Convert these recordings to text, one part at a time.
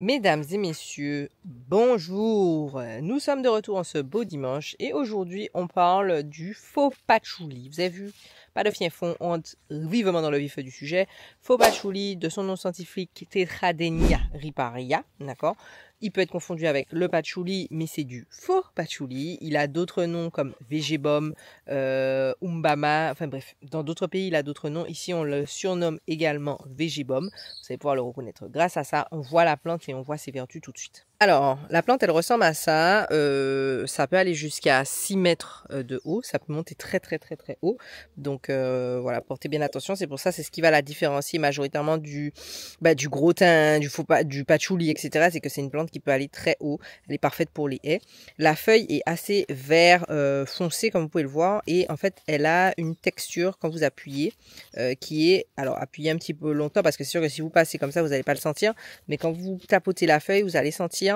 Mesdames et messieurs, bonjour. Nous sommes de retour en ce beau dimanche et aujourd'hui on parle du faux patchouli. Vous avez vu pas de fin fond, on rentre vivement dans le vif du sujet. Faux patchouli, de son nom scientifique Tetradenia riparia, d'accord il peut être confondu avec le patchouli, mais c'est du faux patchouli. Il a d'autres noms comme végébom, euh, umbama, enfin bref, dans d'autres pays il a d'autres noms. Ici on le surnomme également végébom. Vous allez pouvoir le reconnaître grâce à ça. On voit la plante et on voit ses vertus tout de suite. Alors, la plante, elle ressemble à ça. Euh, ça peut aller jusqu'à 6 mètres euh, de haut. Ça peut monter très, très, très, très haut. Donc, euh, voilà, portez bien attention. C'est pour ça, c'est ce qui va la différencier majoritairement du, bah, du gros teint, du, patchouli, etc. C'est que c'est une plante qui peut aller très haut. Elle est parfaite pour les haies. La feuille est assez vert foncé, comme vous pouvez le voir. Et en fait, elle a une texture quand vous appuyez qui est... Alors, appuyez un petit peu longtemps parce que c'est sûr que si vous passez comme ça, vous n'allez pas le sentir. Mais quand vous tapotez la feuille, vous allez sentir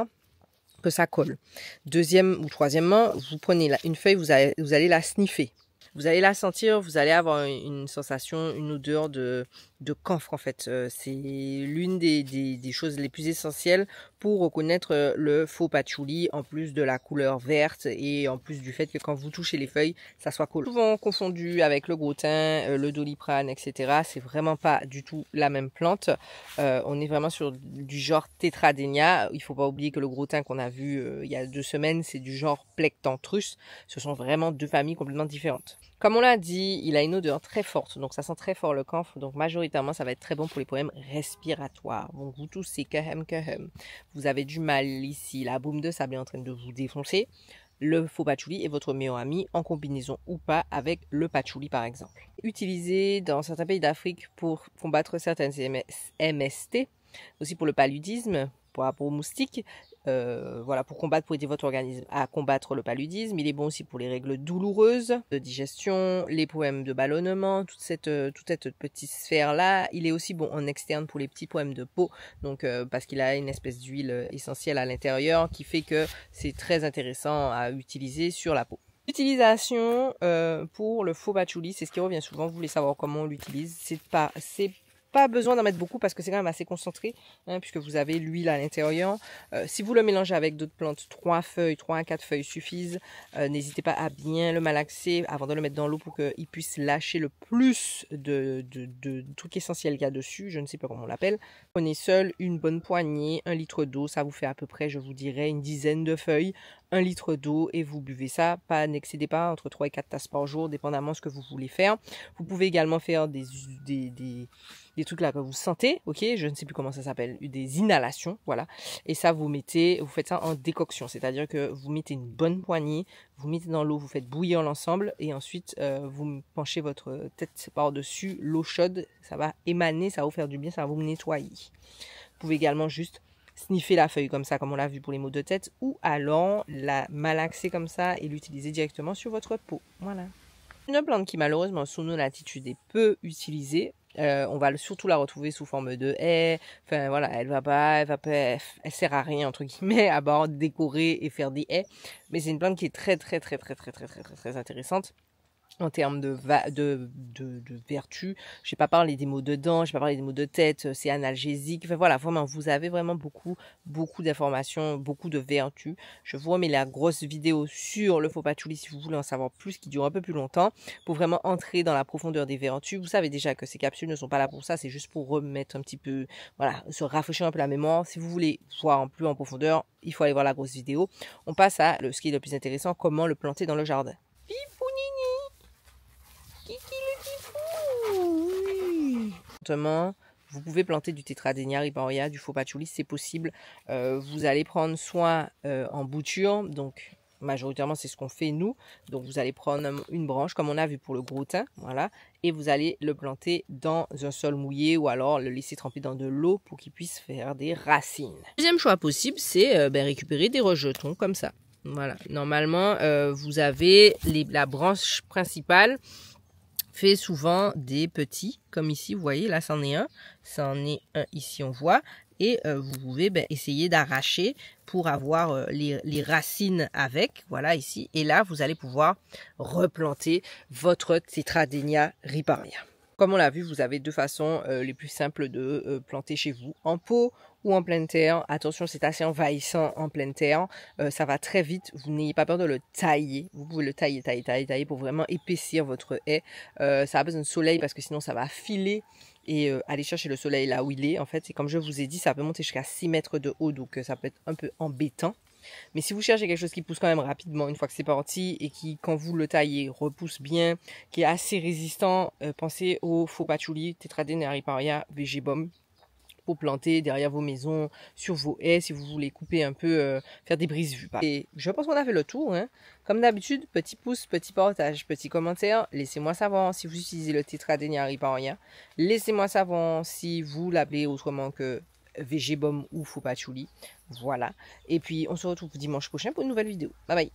que ça colle. Deuxième ou troisièmement, vous prenez une feuille, vous vous allez la sniffer. Vous allez la sentir, vous allez avoir une sensation, une odeur de, de camphre en fait. Euh, c'est l'une des, choses les plus essentielles pour reconnaître euh, le faux patchouli en plus de la couleur verte et en plus du fait que quand vous touchez les feuilles ça soit cool. Souvent confondu avec le grotin, euh, le doliprane etc. C'est vraiment pas du tout la même plante. on est vraiment sur du genre tétradénia. Il faut pas oublier que le grotin qu'on a vu il y a deux semaines c'est du genre plectantrus. Ce sont vraiment deux familles complètement différentes. Comme on l'a dit, il a une odeur très forte, donc ça sent très fort le camphre, donc majoritairement ça va être très bon pour les problèmes respiratoires. Donc vous toussez, kehem kehem. Vous avez du mal ici, la boum de sable est en train de vous défoncer. Le faux patchouli est votre meilleur ami en combinaison ou pas avec le patchouli par exemple. Utilisé dans certains pays d'Afrique pour combattre certaines MST, aussi pour le paludisme, par rapport aux moustiques. Euh, voilà, pour combattre, pour aider votre organisme à combattre le paludisme. Il est bon aussi pour les règles douloureuses de digestion, les problèmes de ballonnement, toute cette, euh, toute cette petite sphère-là. Il est aussi bon en externe pour les petits problèmes de peau, donc euh, parce qu'il a une espèce d'huile essentielle à l'intérieur qui fait que c'est très intéressant à utiliser sur la peau. L'utilisation pour le faux patchouli, c'est ce qui revient souvent. Vous voulez savoir comment on l'utilise. C'est pas, pas besoin d'en mettre beaucoup parce que c'est quand même assez concentré, hein, puisque vous avez l'huile à l'intérieur. Euh, si vous le mélangez avec d'autres plantes, 3 feuilles, 3 à 4 feuilles suffisent. Euh, n'hésitez pas à bien le malaxer avant de le mettre dans l'eau pour qu'il puisse lâcher le plus de, de, de trucs essentiels qu'il y a dessus. Je ne sais pas comment on l'appelle. Prenez seul une bonne poignée, un litre d'eau, ça vous fait à peu près, je vous dirais, une dizaine de feuilles un litre d'eau et vous buvez ça. Pas n'excédez pas entre 3 et 4 tasses par jour, dépendamment de ce que vous voulez faire. Vous pouvez également faire des, des, des, trucs là que vous sentez, ok Je ne sais plus comment ça s'appelle, des inhalations, voilà. Et ça, vous mettez, vous faites ça en décoction, c'est-à-dire que vous mettez une bonne poignée, vous mettez dans l'eau, vous faites bouillir l'ensemble et ensuite euh, vous penchez votre tête par-dessus l'eau chaude. Ça va émaner, ça va vous faire du bien, ça va vous nettoyer. Vous pouvez également juste sniffer la feuille comme ça, comme on l'a vu pour les maux de tête, ou alors la malaxer comme ça et l'utiliser directement sur votre peau. Voilà. Une plante qui malheureusement sous nos latitudes est peu utilisée, euh, on va surtout la retrouver sous forme de haies, Enfin voilà, elle va pas, elle va pas, elle, sert à rien entre guillemets à bord, décorer et faire des haies. Mais c'est une plante qui est très très très très très très très très, très intéressante en termes de, de, de, vertu. Je n'ai pas parlé des mots de dents, je n'ai pas parlé des mots de tête, euh, c'est analgésique. Enfin, voilà, vraiment, vous avez vraiment beaucoup, beaucoup d'informations, beaucoup de vertus. Je vous remets la grosse vidéo sur le faux patchouli si vous voulez en savoir plus, qui dure un peu plus longtemps, pour vraiment entrer dans la profondeur des vertus. Vous savez déjà que ces capsules ne sont pas là pour ça, c'est juste pour remettre un petit peu, voilà, se rafraîchir un peu la mémoire. Si vous voulez voir en plus en profondeur, il faut aller voir la grosse vidéo. On passe à ce qui est le plus intéressant, comment le planter dans le jardin. vous pouvez planter du tétradénia du faux patchouli, c'est possible. Euh, vous allez prendre soin euh, en bouture, donc majoritairement c'est ce qu'on fait nous. Donc vous allez prendre une branche comme on a vu pour le gros voilà, et vous allez le planter dans un sol mouillé ou alors le laisser tremper dans de l'eau pour qu'il puisse faire des racines. Deuxième choix possible, c'est euh, ben, récupérer des rejetons comme ça. Voilà, normalement vous avez la branche principale fait souvent des petits, comme ici, vous voyez, là, c'en est un. C'en est un ici, on voit. Et euh, vous pouvez ben, essayer d'arracher pour avoir euh, les, les, racines avec. Voilà, ici. Et là, vous allez pouvoir replanter votre Tetradenia riparia comme on l'a vu, vous avez deux façons euh, les plus simples de euh, planter chez vous, en pot ou en pleine terre. Attention, c'est assez envahissant en pleine terre. Euh, ça va très vite. Vous n'ayez pas peur de le tailler. Vous pouvez le tailler, tailler, tailler, tailler pour vraiment épaissir votre haie. ça a besoin de soleil parce que sinon ça va filer et aller chercher le soleil là où il est. En fait, comme je vous ai dit, ça peut monter jusqu'à 6 mètres de haut, donc ça peut être un peu embêtant. Mais si vous cherchez quelque chose qui pousse quand même rapidement une fois que c'est parti et qui, quand vous le taillez, repousse bien, qui est assez résistant, euh, pensez au faux patchouli, riparia végébom pour planter derrière vos maisons, sur vos haies, si vous voulez couper un peu, euh, faire des brises vues. Bah, et je pense qu'on a fait le tour. Hein. Comme d'habitude, petit pouce, petit partage, petit commentaire. Laissez-moi savoir si vous utilisez le Tetradenia riparia. Laissez-moi savoir si vous l'appelez autrement que VG ou Faux Voilà. Et puis on se retrouve dimanche prochain pour une nouvelle vidéo. Bye bye.